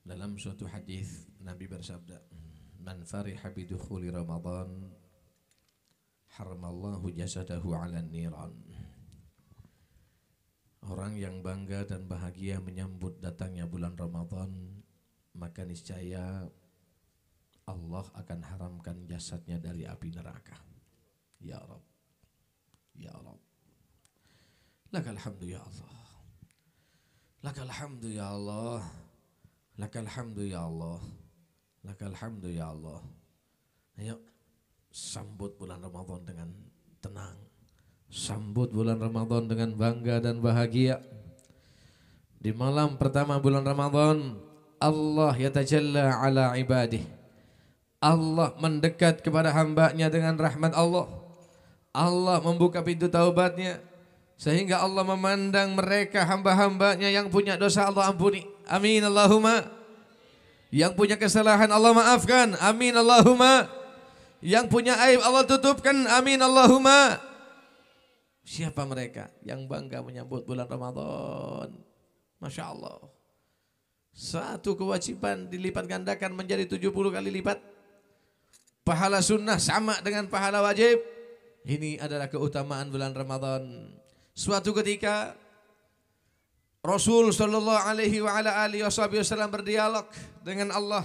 Dalam suatu hadis Nabi bersabda, "Man fariha bi dukhuli Ramadan haramallahu jasadahu 'ala niran." Orang yang bangga dan bahagia menyambut datangnya bulan Ramadan, maka niscaya Allah akan haramkan jasadnya dari api neraka. Ya Rabb. Ya Rabb. Lakal hamdu ya Allah. Lakal hamdu ya Allah. Lakal hamdu ya Allah. Lakal hamdu ya Allah. Ayo sambut bulan Ramadan dengan tenang. Sambut bulan Ramadan dengan bangga dan bahagia. Di malam pertama bulan Ramadan, Allah yatajalla ala ibadih. Allah mendekat kepada hambanya dengan rahmat Allah. Allah membuka pintu taubatnya. Sehingga Allah memandang mereka hamba-hambanya yang punya dosa Allah ampuni. Amin Allahumma. Yang punya kesalahan Allah maafkan. Amin Allahumma. Yang punya aib Allah tutupkan. Amin Allahumma. Siapa mereka yang bangga menyambut bulan Ramadan? Masya Allah. Satu kewajiban dilipat gandakan menjadi 70 kali lipat. Pahala sunnah sama dengan pahala wajib. Ini adalah keutamaan bulan Ramadan. Suatu ketika Rasul sallallahu alaihi wa ala alihi wasallam berdialog dengan Allah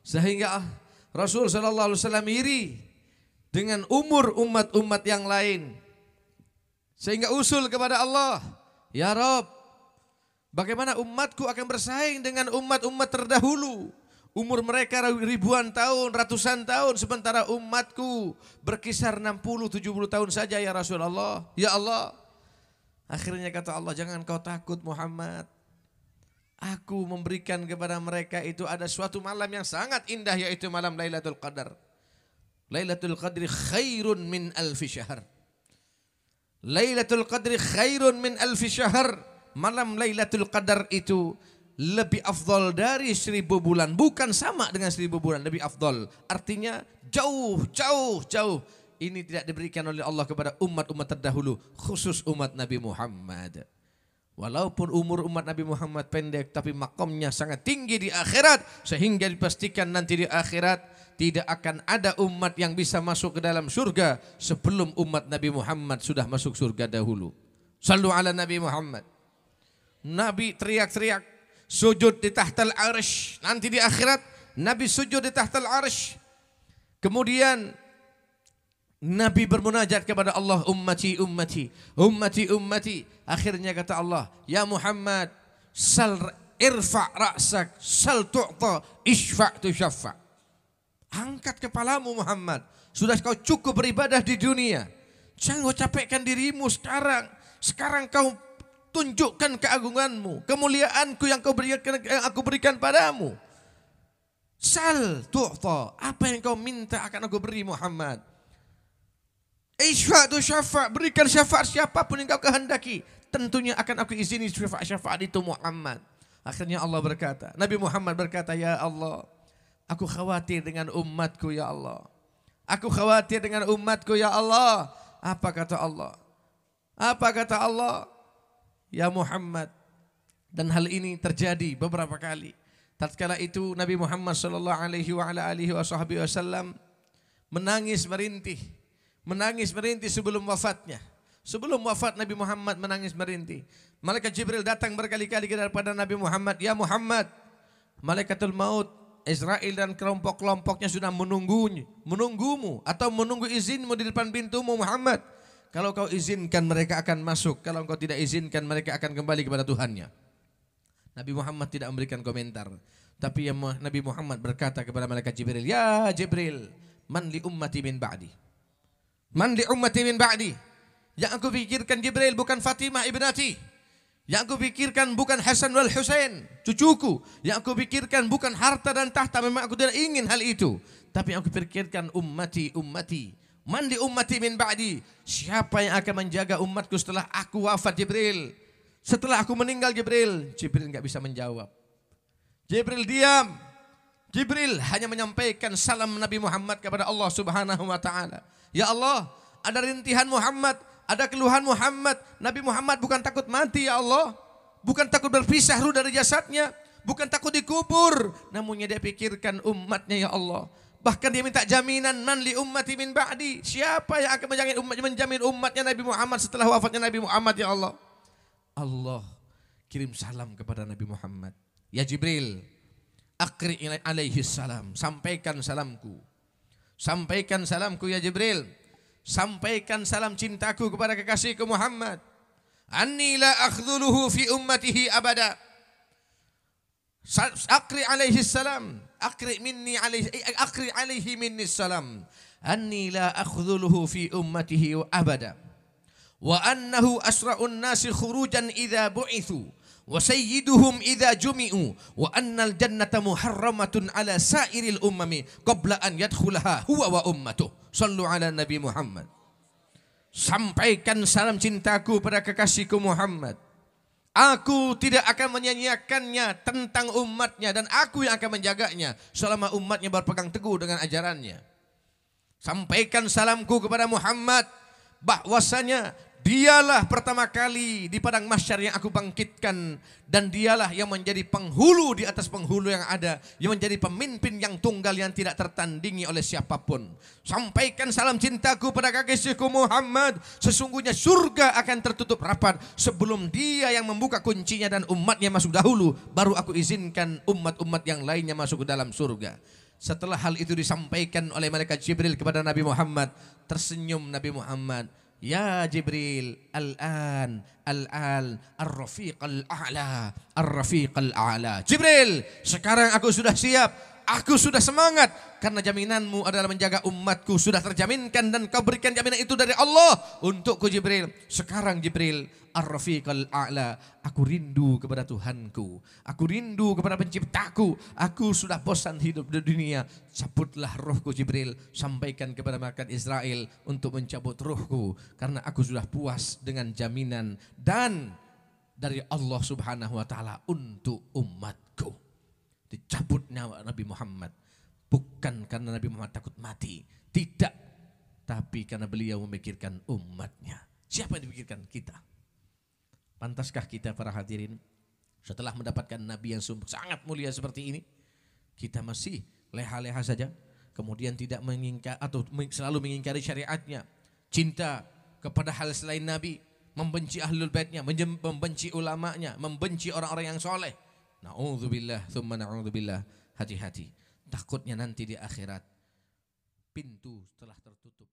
sehingga Rasul sallallahu alaihi wasallam iri dengan umur umat-umat yang lain. Sehingga usul kepada Allah, ya Rob, bagaimana umatku akan bersaing dengan umat-umat terdahulu? Umur mereka ribuan tahun, ratusan tahun, sementara umatku berkisar 60-70 tahun saja ya Rasulullah. Ya Allah, Akhirnya kata Allah, jangan kau takut Muhammad. Aku memberikan kepada mereka itu ada suatu malam yang sangat indah yaitu malam Lailatul Qadar. Lailatul Qadri khairun min alfi syahr. Lailatul Qadri khairun min alfi syahr. Malam Lailatul Qadar itu lebih afdol dari seribu bulan. Bukan sama dengan seribu bulan, lebih afdol. Artinya jauh, jauh, jauh ini tidak diberikan oleh Allah kepada umat-umat terdahulu, khusus umat Nabi Muhammad. Walaupun umur umat Nabi Muhammad pendek tapi makomnya sangat tinggi di akhirat sehingga dipastikan nanti di akhirat tidak akan ada umat yang bisa masuk ke dalam surga sebelum umat Nabi Muhammad sudah masuk surga dahulu. Sallu ala Nabi Muhammad. Nabi teriak-teriak sujud di tahtal arsh. Nanti di akhirat Nabi sujud di tahtal arsh. Kemudian Nabi bermunajat kepada Allah ummati ummati ummati ummati akhirnya kata Allah ya Muhammad sal irfa ra'sak sal tu'ta isfa syafa angkat kepalamu Muhammad sudah kau cukup beribadah di dunia jangan kau capekkan dirimu sekarang sekarang kau tunjukkan keagunganmu kemuliaanku yang kau berikan yang aku berikan padamu sal tu'ta apa yang kau minta akan aku beri Muhammad Isfa tu syafaat. Berikan syafaat siapapun yang kau kehendaki. Tentunya akan aku izini syafa syafaat itu Muhammad. Akhirnya Allah berkata, Nabi Muhammad berkata, Ya Allah, aku khawatir dengan umatku ya Allah. Aku khawatir dengan umatku ya Allah. Apa kata Allah? Apa kata Allah? Ya Muhammad. Dan hal ini terjadi beberapa kali. Tatkala itu Nabi Muhammad sallallahu alaihi wa alihi wasallam menangis merintih menangis merintih sebelum wafatnya. Sebelum wafat Nabi Muhammad menangis merintih. Malaikat Jibril datang berkali-kali kepada Nabi Muhammad, "Ya Muhammad, malaikatul maut Israel dan kelompok-kelompoknya sudah menunggunya, menunggumu atau menunggu izinmu di depan pintumu Muhammad. Kalau kau izinkan mereka akan masuk, kalau kau tidak izinkan mereka akan kembali kepada Tuhannya. Nabi Muhammad tidak memberikan komentar, tapi yang Nabi Muhammad berkata kepada malaikat Jibril, "Ya Jibril, man li ummati min ba'di?" Mandi li ummati min ba'di. Yang aku pikirkan Jibril bukan Fatimah ibnati. Yang aku pikirkan bukan Hasan wal Husain, cucuku. Yang aku pikirkan bukan harta dan tahta, memang aku tidak ingin hal itu. Tapi yang aku pikirkan ummati, ummati. Mandi li ummati min ba'di. Siapa yang akan menjaga umatku setelah aku wafat Jibril? Setelah aku meninggal Jibril, Jibril enggak bisa menjawab. Jibril diam. Jibril hanya menyampaikan salam Nabi Muhammad kepada Allah Subhanahu wa taala. Ya Allah, ada rintihan Muhammad, ada keluhan Muhammad. Nabi Muhammad bukan takut mati ya Allah. Bukan takut berpisah ruh dari jasadnya. Bukan takut dikubur. Namun dia pikirkan umatnya ya Allah. Bahkan dia minta jaminan man li ummati min ba'di. Siapa yang akan menjamin umat menjamin umatnya Nabi Muhammad setelah wafatnya Nabi Muhammad ya Allah? Allah kirim salam kepada Nabi Muhammad. Ya Jibril, akri alaihi salam, sampaikan salamku. Sampaikan salamku ya Jibril. Sampaikan salam cintaku kepada kekasihku Muhammad. Anni la akhdhuluhu fi ummatihi abada. Akri alaihi salam. Akri minni alaihi eh, eh, akri alaihi minni salam. Anni la akhdhuluhu fi ummatihi abada. Wa annahu asra'un nasi khurujan idza bu'ithu wa sayyiduhum idza jumi'u wa محرمة jannata muharramatun ala sairil أن qabla an yadkhulaha huwa wa ummatuh sallu ala nabi Muhammad sampaikan salam cintaku pada kekasihku Muhammad Aku tidak akan menyanyiakannya tentang umatnya dan aku yang akan menjaganya selama umatnya berpegang teguh dengan ajarannya. Sampaikan salamku kepada Muhammad bahwasanya Dialah pertama kali di padang masyar yang aku bangkitkan. Dan dialah yang menjadi penghulu di atas penghulu yang ada. Yang menjadi pemimpin yang tunggal yang tidak tertandingi oleh siapapun. Sampaikan salam cintaku pada siku Muhammad. Sesungguhnya surga akan tertutup rapat. Sebelum dia yang membuka kuncinya dan umatnya masuk dahulu. Baru aku izinkan umat-umat yang lainnya masuk ke dalam surga. Setelah hal itu disampaikan oleh malaikat Jibril kepada Nabi Muhammad. Tersenyum Nabi Muhammad Ya Jibril, al-an, al-an, rafiq al-a'la, rafiq al-a'la. Jibril, sekarang aku sudah siap aku sudah semangat karena jaminanmu adalah menjaga umatku sudah terjaminkan dan kau berikan jaminan itu dari Allah untukku Jibril. Sekarang Jibril Ar-Rafiqal A'la, aku rindu kepada Tuhanku, aku rindu kepada penciptaku, aku sudah bosan hidup di dunia. Cabutlah rohku Jibril, sampaikan kepada makan Israel untuk mencabut rohku karena aku sudah puas dengan jaminan dan dari Allah Subhanahu wa taala untuk umatku dicabut nyawa Nabi Muhammad. Bukan karena Nabi Muhammad takut mati, tidak. Tapi karena beliau memikirkan umatnya. Siapa yang dipikirkan? Kita. Pantaskah kita para hadirin setelah mendapatkan Nabi yang sungguh sangat mulia seperti ini, kita masih leha-leha saja, kemudian tidak mengingkari atau selalu mengingkari syariatnya, cinta kepada hal selain Nabi, membenci ahlul baitnya, membenci ulamanya, membenci orang-orang yang soleh, Na'udzubillah, thumma na'udzubillah. Hati-hati. Takutnya nanti di akhirat pintu telah tertutup.